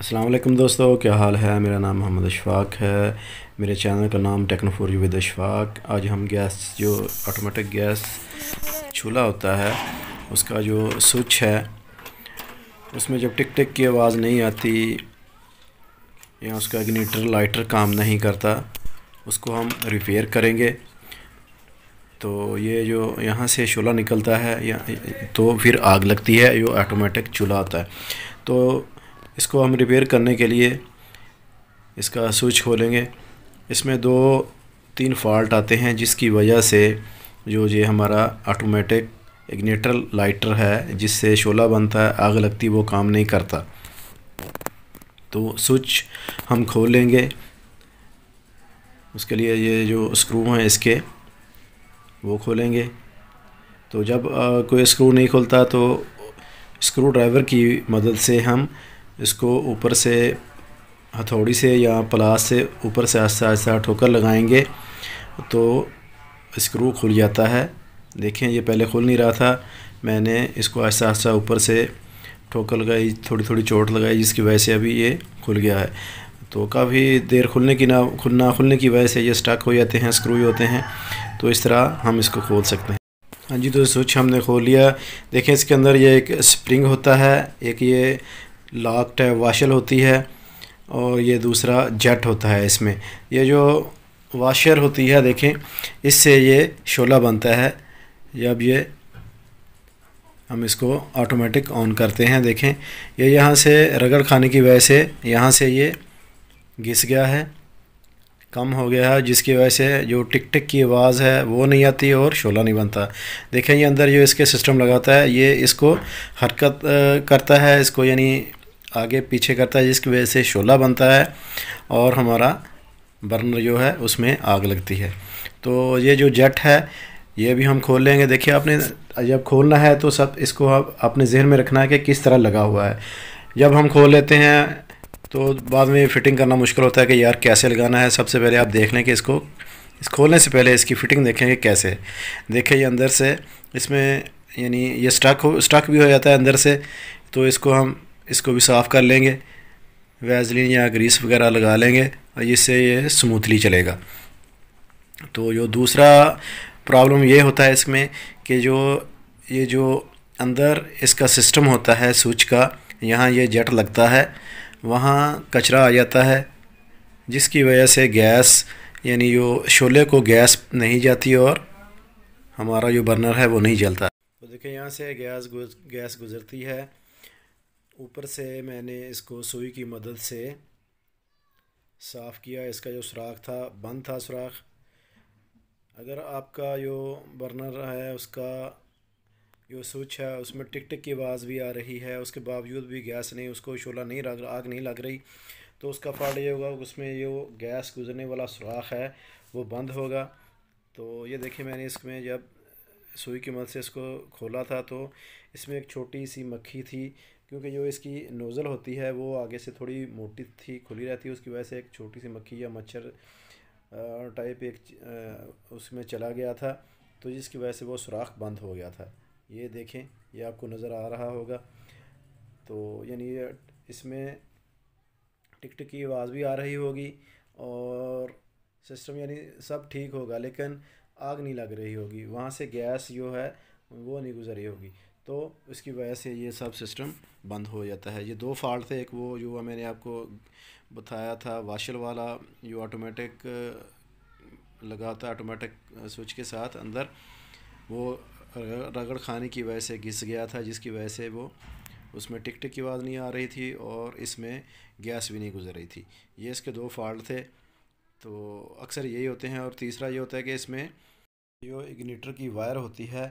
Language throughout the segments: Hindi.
असलम दोस्तों क्या हाल है मेरा नाम मोहम्मद अशफाक है मेरे चैनल का नाम टेक्नोफोर विद अशफाक आज हम गैस जो ऑटोमेटिक गैस चूल्हा होता है उसका जो स्विच है उसमें जब टिक टिक की आवाज़ नहीं आती या उसका इग्निटर लाइटर काम नहीं करता उसको हम रिपेयर करेंगे तो ये जो यहाँ से चूल्हा निकलता है या तो फिर आग लगती है जो ऑटोमेटिक चूल्हा होता है तो इसको हम रिपेयर करने के लिए इसका स्विच खोलेंगे इसमें दो तीन फॉल्ट आते हैं जिसकी वजह से जो ये हमारा ऑटोमेटिक इग्नेटर लाइटर है जिससे शोला बनता है आग लगती वो काम नहीं करता तो स्विच हम खोल लेंगे उसके लिए ये जो स्क्रू हैं इसके वो खोलेंगे तो जब आ, कोई स्क्रू नहीं खोलता तो स्क्रू ड्राइवर की मदद से हम इसको ऊपर से हथौड़ी से या प्लास से ऊपर से आस्ते आस्ते ठोकर लगाएंगे तो स्क्रू खुल जाता है देखें ये पहले खुल नहीं रहा था मैंने इसको आस्ता आस्ता ऊपर से ठोकर लगाई थोड़ी थोड़ी चोट लगाई जिसकी वजह से अभी ये खुल गया है तो काफ़ी देर खुलने की ना खुल ना खुलने की वजह से ये स्टक हो जाते हैं स्क्रू होते हैं तो इस तरह हम इसको खोल सकते हैं हाँ जी तो स्विच हमने खोल लिया देखें इसके अंदर ये एक स्प्रिंग होता है एक ये लाक्ट है वाशल होती है और ये दूसरा जेट होता है इसमें ये जो वाशर होती है देखें इससे ये शोला बनता है जब ये हम इसको ऑटोमेटिक ऑन करते हैं देखें ये यहाँ से रगड़ खाने की वजह से यहाँ से ये घिस गया है कम हो गया है जिसकी वजह से जो टिक टिक की आवाज़ है वो नहीं आती और शोला नहीं बनता देखें ये अंदर जो इसके सिस्टम लगाता है ये इसको हरकत करता है इसको यानी आगे पीछे करता है जिसकी वजह से शोला बनता है और हमारा बर्नर जो है उसमें आग लगती है तो ये जो जेट है ये भी हम खोल लेंगे देखिए आपने जब खोलना है तो सब इसको आप अपने जहन में रखना है कि किस तरह लगा हुआ है जब हम खोल लेते हैं तो बाद में फिटिंग करना मुश्किल होता है कि यार कैसे लगाना है सबसे पहले आप देख लें कि इसको इस खोलने से पहले इसकी फ़िटिंग देखेंगे कैसे देखें ये अंदर से इसमें यानी ये स्टक हो स्टक भी हो जाता है अंदर से तो इसको हम इसको भी साफ़ कर लेंगे वैजलिन या ग्रीस वगैरह लगा लेंगे और इससे ये स्मूथली चलेगा तो जो दूसरा प्रॉब्लम ये होता है इसमें कि जो ये जो अंदर इसका सिस्टम होता है स्विच का यहाँ ये जेट लगता है वहाँ कचरा आ जाता है जिसकी वजह से गैस यानी जो शोले को गैस नहीं जाती और हमारा जो बर्नर है वो नहीं जलता तो देखिए यहाँ से गैस गुज, गैस गुज़रती है ऊपर से मैंने इसको सुई की मदद से साफ़ किया इसका जो सुराख था बंद था सुराख अगर आपका जो बर्नर है उसका जो स्विच है उसमें टिक टिक की आवाज़ भी आ रही है उसके बावजूद भी गैस नहीं उसको शोला नहीं लग आग नहीं लग रही तो उसका फाल्ट ये होगा उसमें जो गैस गुजरने वाला सुराख है वो बंद होगा तो ये देखिए मैंने इसमें जब सुई की मदद से इसको खोला था तो इसमें एक छोटी सी मक्खी थी क्योंकि जो इसकी नोज़ल होती है वो आगे से थोड़ी मोटी थी खुली रहती है उसकी वजह से एक छोटी सी मक्खी या मच्छर टाइप एक उसमें चला गया था तो जिसकी वजह से वो सुराख बंद हो गया था ये देखें ये आपको नज़र आ रहा होगा तो यानी इसमें टिक की आवाज़ भी आ रही होगी और सिस्टम यानी सब ठीक होगा लेकिन आग नहीं लग रही होगी वहाँ से गैस जो है वो नहीं गुजरी होगी तो इसकी वजह से ये सब सिस्टम बंद हो जाता है ये दो फॉल्ट थे एक वो जो मैंने आपको बताया था वाशर वाला जो ऑटोमेटिक लगा था ऑटोमेटिक स्विच के साथ अंदर वो रगड़ खाने की वजह से घिस गया था जिसकी वजह से वो उसमें टिक टिक की आवाज़ नहीं आ रही थी और इसमें गैस भी नहीं गुजर रही थी ये इसके दो फॉल्ट थे तो अक्सर यही होते हैं और तीसरा ये होता है कि इसमें जो इग्निटर की वायर होती है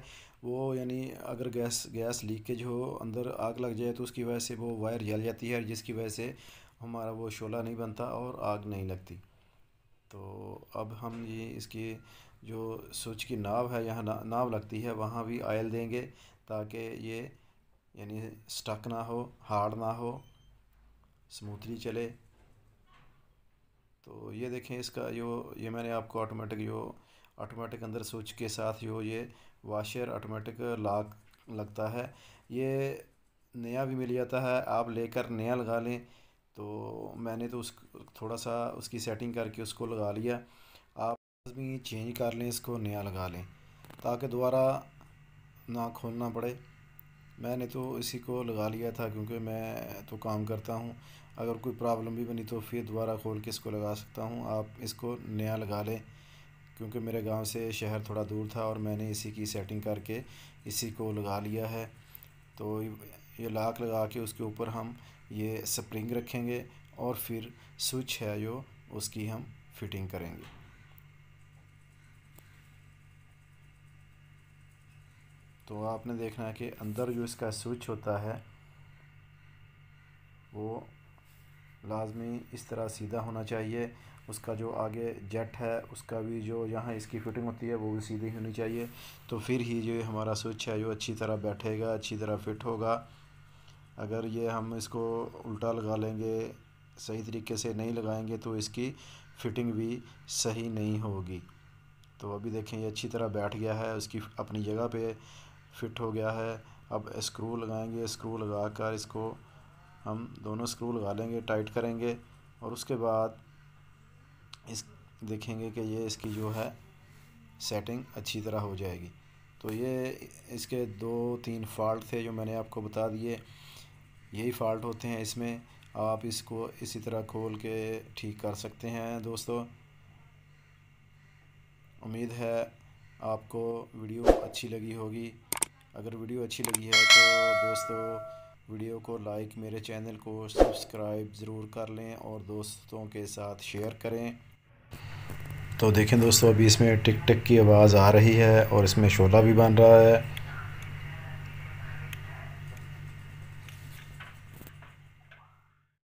वो यानी अगर गैस गैस लीकेज हो अंदर आग लग जाए तो उसकी वजह से वो वायर जल जाती है जिसकी वजह से हमारा वो शोला नहीं बनता और आग नहीं लगती तो अब हम ये इसकी जो स्विच की नाव है यहाँ ना, नाव लगती है वहाँ भी आयल देंगे ताकि ये यानी स्टक ना हो हार्ड ना हो स्मूथली चले तो ये देखें इसका जो ये मैंने आपको ऑटोमेटिक जो ऑटोमेटिक अंदर स्विच के साथ जो ये वाशर ऑटोमेटिक लाक लगता है ये नया भी मिल जाता है आप लेकर नया लगा लें तो मैंने तो उस थोड़ा सा उसकी सेटिंग करके उसको लगा लिया आप भी चेंज कर लें इसको नया लगा लें ताकि दोबारा ना खोलना पड़े मैंने तो इसी को लगा लिया था क्योंकि मैं तो काम करता हूँ अगर कोई प्रॉब्लम भी बनी तो फिर दोबारा खोल के इसको लगा सकता हूँ आप इसको नया लगा लें क्योंकि मेरे गांव से शहर थोड़ा दूर था और मैंने इसी की सेटिंग करके इसी को लगा लिया है तो ये लाख लगा के उसके ऊपर हम ये स्प्रिंग रखेंगे और फिर स्विच है जो उसकी हम फिटिंग करेंगे तो आपने देखना है कि अंदर जो इसका स्विच होता है वो लाजमी इस तरह सीधा होना चाहिए उसका जो आगे जेट है उसका भी जो यहाँ इसकी फिटिंग होती है वो भी सीधी होनी चाहिए तो फिर ही जो हमारा स्विच है जो अच्छी तरह बैठेगा अच्छी तरह फिट होगा अगर ये हम इसको उल्टा लगा लेंगे सही तरीके से नहीं लगाएंगे तो इसकी फ़िटिंग भी सही नहीं होगी तो अभी देखें ये अच्छी तरह बैठ गया है उसकी अपनी जगह पे फिट हो गया है अब स्क्रू लगाएंगे स्क्रू लगा कर इसको हम दोनों स्क्रू लगा लेंगे टाइट करेंगे और उसके बाद इस देखेंगे कि ये इसकी जो है सेटिंग अच्छी तरह हो जाएगी तो ये इसके दो तीन फॉल्ट थे जो मैंने आपको बता दिए यही फॉल्ट होते हैं इसमें आप इसको इसी तरह खोल के ठीक कर सकते हैं दोस्तों उम्मीद है आपको वीडियो अच्छी लगी होगी अगर वीडियो अच्छी लगी है तो दोस्तों वीडियो को लाइक मेरे चैनल को सब्सक्राइब ज़रूर कर लें और दोस्तों के साथ शेयर करें तो देखें दोस्तों अभी इसमें टिक टिक की आवाज़ आ रही है और इसमें शोला भी बन रहा है